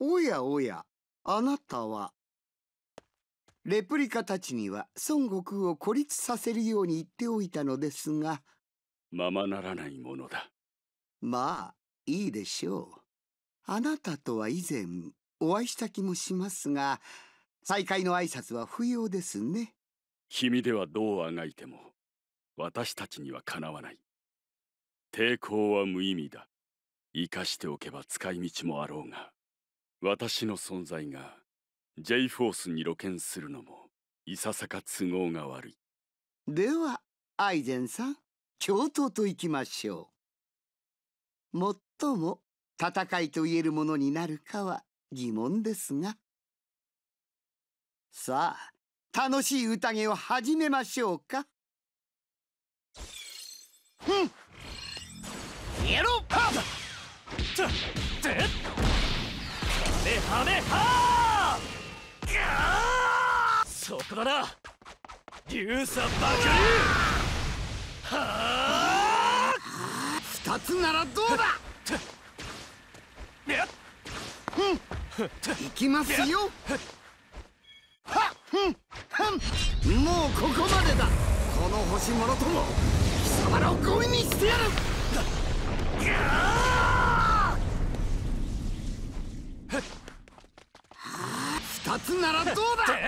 おやおや、あなたは。レプリカたちには孫悟空を孤立させるように言っておいたのですが。ままならないものだ。まあ、いいでしょう。あなたとは以前お会いした気もしますが、再会の挨拶は不要ですね。君ではどうあがいても、私たちにはかなわない。抵抗は無意味だ。生かしておけば使い道もあろうが。私の存在が J フォースに露見するのもいささか都合が悪いではアイゼンさん教頭と行きましょうもっとも戦いと言えるものになるかは疑問ですがさあ楽しい宴を始めましょうかうんだな竜はあ二つならどうだきますよもうここまでだこの星もろとも貴様らを強引にしてやるつならどうだ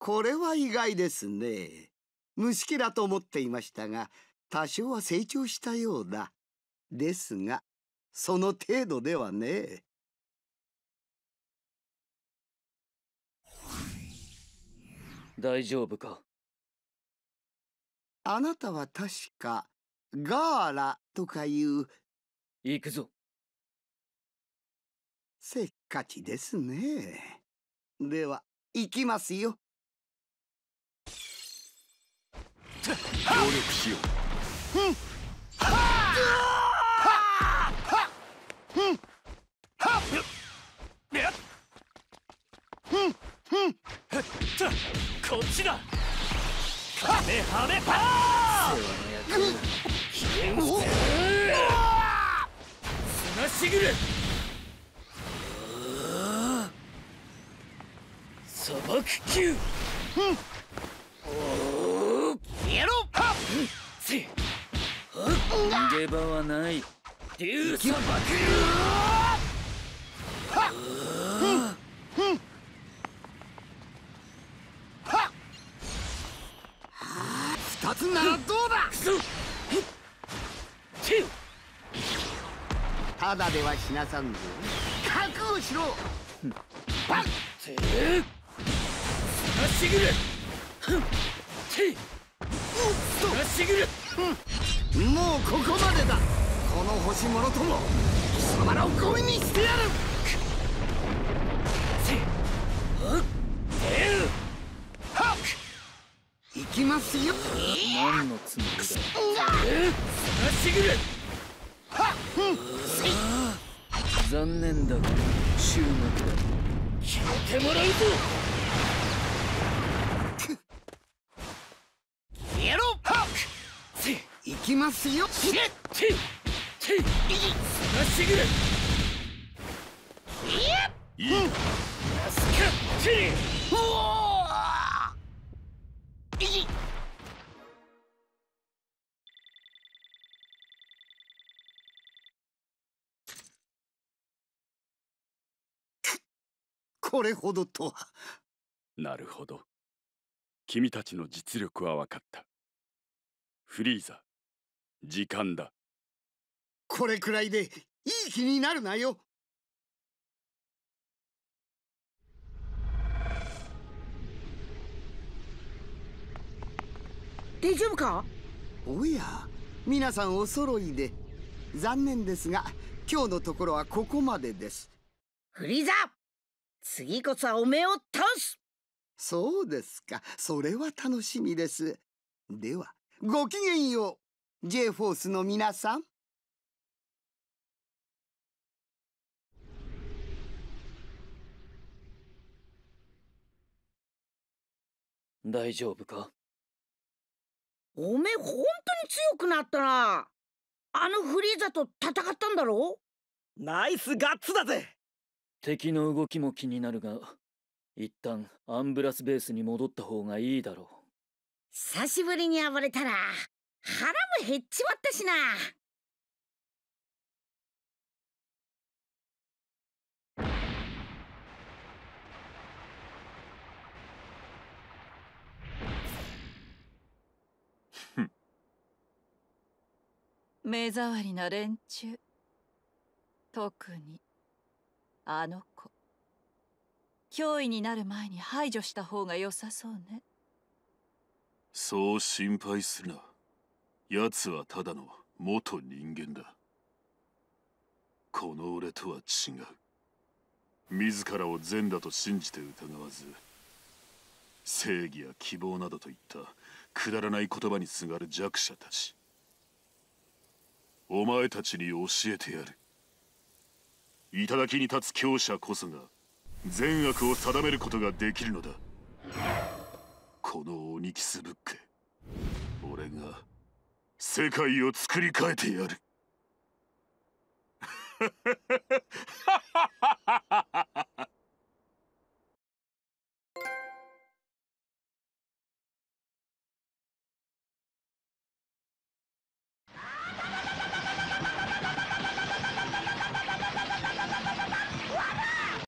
これは意外ですね。虫けらと思っていましたが、多少は成長したようだ。ですが、その程度ではね。大丈夫かあなたは確か、ガーラとかいう。行くぞ。せっかちですね。では、行きますよ。力しよううんははうんはうんうんこっちだはめはめパーしぐ砂漠うんげ場はないただでは死なさんぞ覚悟しろバてなしぐるふんてなしぐるふんもうここまでだこの星もろとも貴様らをゴミにしてやる行きますよ何のつもりだ探しぐるはっ残念だが終幕だ聞いてもらうぞきますよこれほどとはなるほど君たちの実力は分かったフリーザ時間だこれくらいでいい気になるなよ大丈夫かおや皆さんお揃いで残念ですが今日のところはここまでですフリーザ次こそはおめを倒すそうですかそれは楽しみですではごきげんよう J−ＦＯＲＣＥ の皆さん大丈夫かおめえ本当に強くなったなあのフリーザと戦ったんだろナイスガッツだぜ敵の動きも気になるが一旦アンブラスベースに戻った方がいいだろう久しぶりに暴れたら腹も減っちまったしな。目障りな連中特にあの子脅威になる前に排除した方が良さそうねそう心配するな奴はただの元人間だこの俺とは違う自らを善だと信じて疑わず正義や希望などといったくだらない言葉にすがる弱者たちお前たちに教えてやる頂きに立つ強者こそが善悪を定めることができるのだこのオニキスブック俺が世界を作り変えてやる。ハハハハハハ